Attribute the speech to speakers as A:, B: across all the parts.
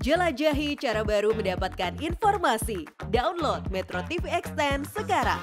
A: Jelajahi cara baru mendapatkan informasi. Download Metro TV Extend sekarang.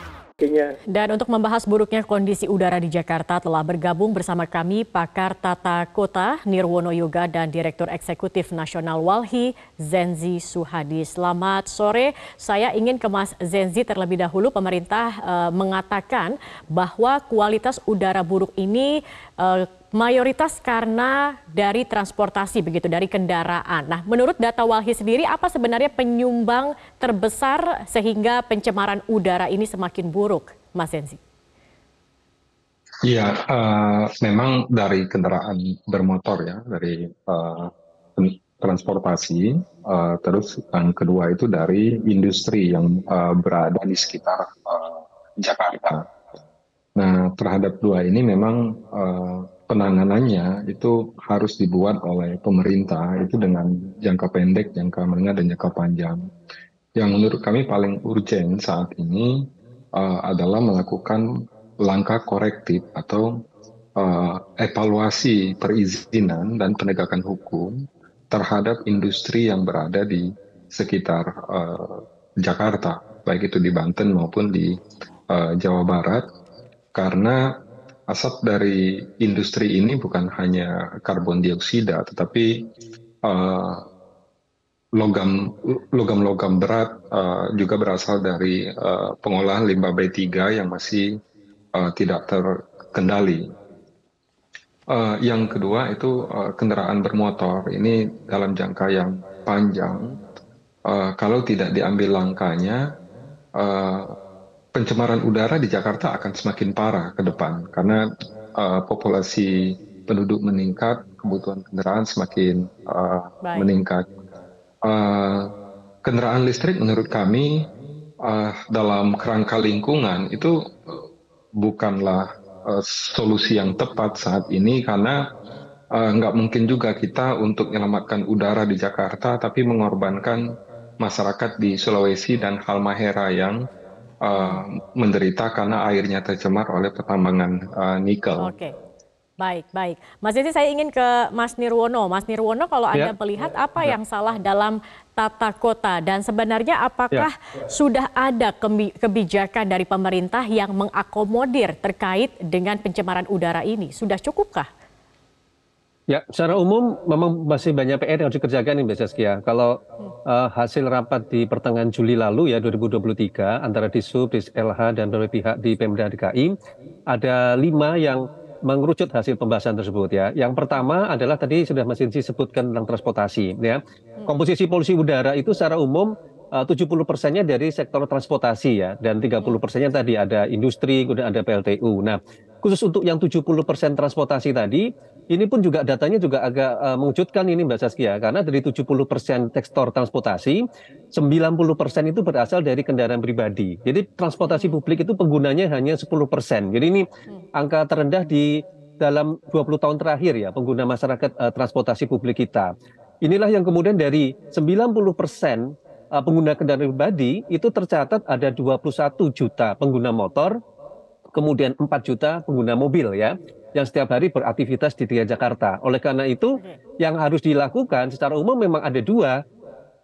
A: Dan untuk membahas buruknya kondisi udara di Jakarta telah bergabung bersama kami pakar tata kota Nirwono Yoga dan Direktur Eksekutif Nasional Walhi Zenzi Suhadi. Selamat sore. Saya ingin ke Mas Zenzi terlebih dahulu. Pemerintah e, mengatakan bahwa kualitas udara buruk ini e, mayoritas karena dari transportasi begitu dari kendaraan. Nah, menurut data Walhi sendiri apa sebenarnya penyumbang terbesar sehingga pencemaran udara ini semakin buruk, Mas Enzi?
B: Ya, uh, eh, memang dari kendaraan bermotor ya, dari uh, transportasi, uh, terus yang kedua itu dari industri yang uh, berada di sekitar uh, Jakarta terhadap dua ini memang uh, penanganannya itu harus dibuat oleh pemerintah itu dengan jangka pendek, jangka menengah dan jangka panjang. Yang menurut kami paling urgent saat ini uh, adalah melakukan langkah korektif atau uh, evaluasi perizinan dan penegakan hukum terhadap industri yang berada di sekitar uh, Jakarta, baik itu di Banten maupun di uh, Jawa Barat, karena asap dari industri ini bukan hanya karbon dioksida, tetapi eh, logam logam-logam berat uh, juga berasal dari uh, pengolahan limbah B3 yang masih uh, tidak terkendali. Uh, yang kedua itu uh, kendaraan bermotor ini dalam jangka yang panjang uh, kalau tidak diambil langkahnya uh, pencemaran udara di Jakarta akan semakin parah ke depan karena uh, populasi penduduk meningkat, kebutuhan kendaraan semakin uh, meningkat. Uh, kendaraan listrik menurut kami uh, dalam kerangka lingkungan itu bukanlah uh, solusi yang tepat saat ini karena uh, nggak mungkin juga kita untuk menyelamatkan udara di Jakarta tapi mengorbankan masyarakat di Sulawesi dan Halmahera yang uh, menderita karena airnya tercemar oleh pertambangan uh, nikel.
A: Oke. Baik, baik. Mas Desi saya ingin ke Mas Nirwono. Mas Nirwono kalau ya. Anda melihat ya. apa ya. yang salah dalam tata kota dan sebenarnya apakah ya. sudah ada kebijakan dari pemerintah yang mengakomodir terkait dengan pencemaran udara ini? Sudah cukupkah?
C: Ya, secara umum memang masih banyak PR yang harus dikerjakan nih Mbak Saskia. Kalau uh, hasil rapat di pertengahan Juli lalu ya 2023 antara Disub, LH, dan berbagai pihak di Pemda DKI ada lima yang mengerucut hasil pembahasan tersebut ya. Yang pertama adalah tadi sudah Mas Inci sebutkan tentang transportasi ya. Hmm. Komposisi polusi udara itu secara umum eh, uh, 70 persennya dari sektor transportasi ya dan 30 persennya tadi ada industri, kemudian ada PLTU. Nah, khusus untuk yang 70% transportasi tadi, ini pun juga datanya juga agak uh, mengejutkan ini Mbak Saskia karena dari 70% tekstor transportasi, 90% itu berasal dari kendaraan pribadi. Jadi transportasi publik itu penggunanya hanya 10%. Jadi ini angka terendah di dalam 20 tahun terakhir ya pengguna masyarakat uh, transportasi publik kita. Inilah yang kemudian dari 90% eh, pengguna kendaraan pribadi itu tercatat ada 21 juta pengguna motor kemudian 4 juta pengguna mobil ya yang setiap hari beraktivitas di DKI Jakarta. Oleh karena itu, yang harus dilakukan secara umum memang ada dua.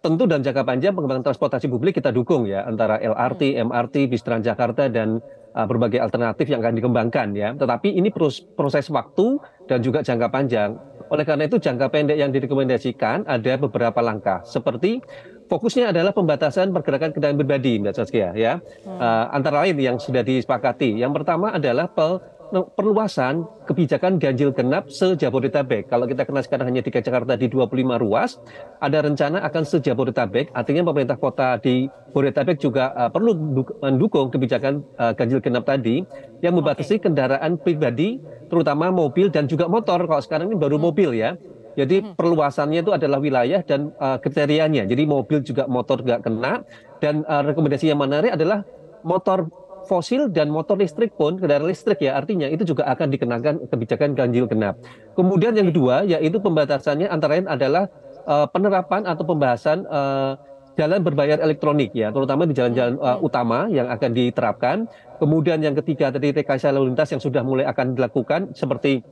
C: Tentu dan jangka panjang pengembangan transportasi publik kita dukung ya antara LRT, MRT, hmm. bis Transjakarta dan uh, berbagai alternatif yang akan dikembangkan ya. Tetapi ini proses, proses waktu dan juga jangka panjang. Oleh karena itu jangka pendek yang direkomendasikan ada beberapa langkah seperti fokusnya adalah pembatasan pergerakan kendaraan pribadi, Mbak Saskia. Ya, hmm. uh, antara lain yang sudah disepakati. Yang pertama adalah pel perluasan kebijakan ganjil genap se-Jabodetabek. Kalau kita kena sekarang hanya di Jakarta di 25 ruas, ada rencana akan se-Jabodetabek, artinya pemerintah kota di Jabodetabek juga uh, perlu mendukung kebijakan uh, ganjil genap tadi yang membatasi kendaraan pribadi, terutama mobil dan juga motor. Kalau sekarang ini baru hmm. mobil ya. Jadi hmm. perluasannya itu adalah wilayah dan uh, kriterianya. Jadi mobil juga motor nggak kena. Dan uh, rekomendasi yang menarik adalah motor fosil dan motor listrik pun kendaraan listrik ya artinya itu juga akan dikenakan kebijakan ganjil genap. Kemudian yang kedua yaitu pembatasannya antara lain adalah uh, penerapan atau pembahasan uh, jalan berbayar elektronik ya, terutama di jalan-jalan uh, utama yang akan diterapkan. Kemudian yang ketiga tadi rekayasa lalu lintas yang sudah mulai akan dilakukan seperti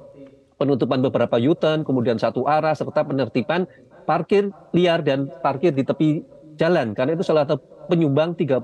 C: penutupan beberapa yutan, kemudian satu arah, serta penertiban parkir liar dan parkir di tepi jalan. Karena itu salah satu penyumbang 30%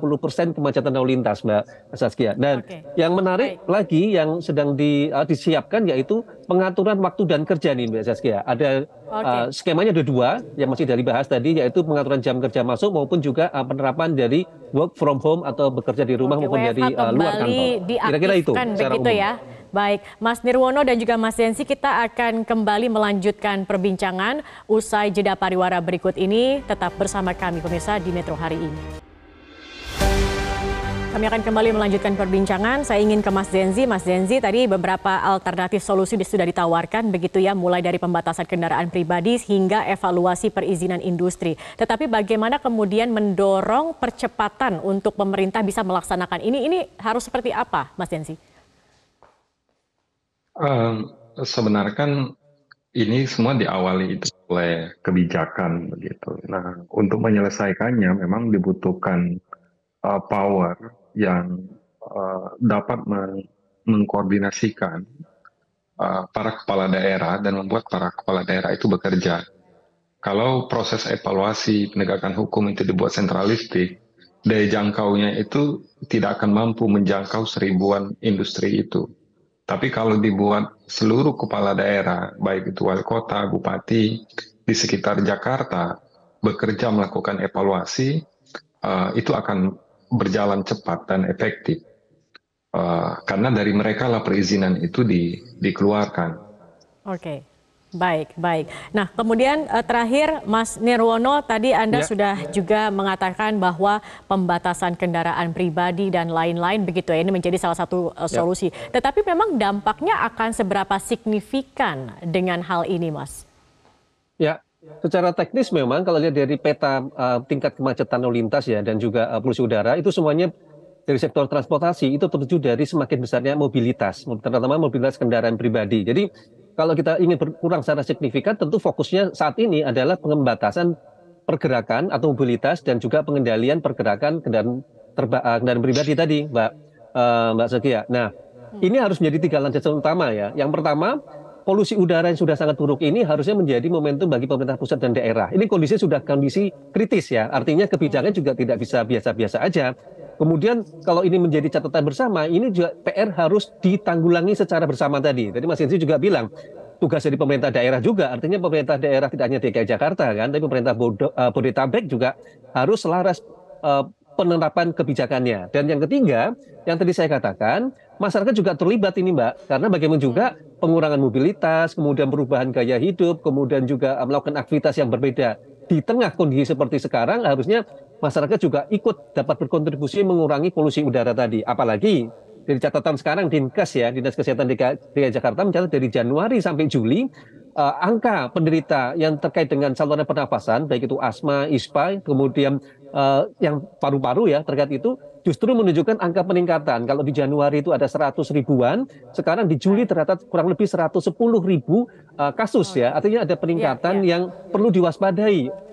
C: kemacetan lalu lintas, Mbak Saskia. Dan okay. yang menarik okay. lagi yang sedang di, uh, disiapkan yaitu pengaturan waktu dan kerja nih, Mbak Saskia. Ada eh, okay. uh, skemanya ada dua yang masih dari bahas tadi, yaitu pengaturan jam kerja masuk maupun juga uh, penerapan dari work from home atau bekerja di rumah okay, maupun dari uh, luar kantor. Kira-kira itu secara begitu umum. ya.
A: Baik, Mas Nirwono dan juga Mas Yensi, kita akan kembali melanjutkan perbincangan usai jeda pariwara berikut ini. Tetap bersama kami pemirsa di Metro hari ini. Kami akan kembali melanjutkan perbincangan. Saya ingin ke Mas Zenzi. Mas Zenzi, tadi beberapa alternatif solusi sudah ditawarkan, begitu ya, mulai dari pembatasan kendaraan pribadi hingga evaluasi perizinan industri. Tetapi bagaimana kemudian mendorong percepatan untuk pemerintah bisa melaksanakan ini? Ini harus seperti apa, Mas Zenzi?
B: Um, sebenarnya kan ini semua diawali itu oleh kebijakan begitu. Nah, untuk menyelesaikannya memang dibutuhkan uh, power yang uh, dapat meng mengkoordinasikan uh, para kepala daerah dan membuat para kepala daerah itu bekerja. Kalau proses evaluasi penegakan hukum itu dibuat sentralistik, daya jangkaunya itu tidak akan mampu menjangkau seribuan industri itu tapi kalau dibuat seluruh kepala daerah, baik itu wali kota, bupati, di sekitar Jakarta, bekerja melakukan evaluasi, uh, itu akan berjalan cepat dan efektif. Uh, karena dari mereka lah perizinan itu di, dikeluarkan.
A: Oke. Okay. Baik, baik. Nah, kemudian eh, terakhir Mas Nirwono tadi Anda ya. sudah ya. juga mengatakan bahwa pembatasan kendaraan pribadi dan lain-lain begitu ya ini menjadi salah satu uh, solusi. Ya. Tetapi memang dampaknya akan seberapa signifikan dengan hal ini, Mas?
C: Ya, Secara teknis memang kalau lihat dari peta uh, tingkat kemacetan lalu lintas ya dan juga uh, polusi udara itu semuanya dari sektor transportasi itu tertuju dari semakin besarnya mobilitas, terutama mobilitas kendaraan pribadi. Jadi kalau kita ingin berkurang secara signifikan, tentu fokusnya saat ini adalah pengembatasan pergerakan atau mobilitas dan juga pengendalian pergerakan kendaraan, terba, eh, kendaraan pribadi tadi, Mbak uh, Mbak Sekia. Ya. Nah, hmm. ini harus menjadi tiga landasan utama ya. Yang pertama, polusi udara yang sudah sangat buruk ini harusnya menjadi momentum bagi pemerintah pusat dan daerah. Ini kondisi sudah kondisi kritis ya. Artinya kebijakan juga tidak bisa biasa-biasa aja. Kemudian kalau ini menjadi catatan bersama, ini juga PR harus ditanggulangi secara bersama tadi. Tadi Mas Yensi juga bilang tugas dari pemerintah daerah juga. Artinya pemerintah daerah tidak hanya DKI Jakarta kan, tapi pemerintah eh, Bodetabek juga harus selaras eh, penerapan kebijakannya. Dan yang ketiga, yang tadi saya katakan, masyarakat juga terlibat ini, Mbak. Karena bagaimana juga hmm. pengurangan mobilitas, kemudian perubahan gaya hidup, kemudian juga eh, melakukan aktivitas yang berbeda di tengah kondisi seperti sekarang harusnya masyarakat juga ikut dapat berkontribusi mengurangi polusi udara tadi. Apalagi dari catatan sekarang Dinkes ya, Dinas Kesehatan DKI Jakarta mencatat dari Januari sampai Juli uh, angka penderita yang terkait dengan saluran pernafasan baik itu asma, ISPA, kemudian uh, yang paru-paru ya terkait itu justru menunjukkan angka peningkatan. Kalau di Januari itu ada 100 ribuan, sekarang di Juli ternyata kurang lebih 110 ribu uh, kasus oh, ya. ya. Artinya ada peningkatan ya, ya. yang perlu diwaspadai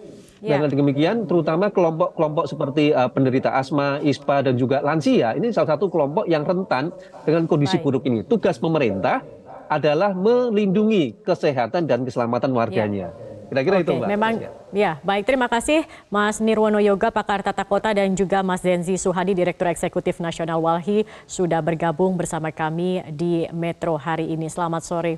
C: Ya. Dengan demikian, terutama kelompok-kelompok seperti uh, penderita asma, ispa, dan juga lansia, ini salah satu kelompok yang rentan dengan kondisi buruk ini. Tugas pemerintah adalah melindungi kesehatan dan keselamatan ya. warganya. Yeah. Kira-kira itu, Mbak. Memang,
A: ya. Baik, terima kasih Mas Nirwono Yoga, pakar tata kota, dan juga Mas Denzi Suhadi, Direktur Eksekutif Nasional Walhi, sudah bergabung bersama kami di Metro hari ini. Selamat sore.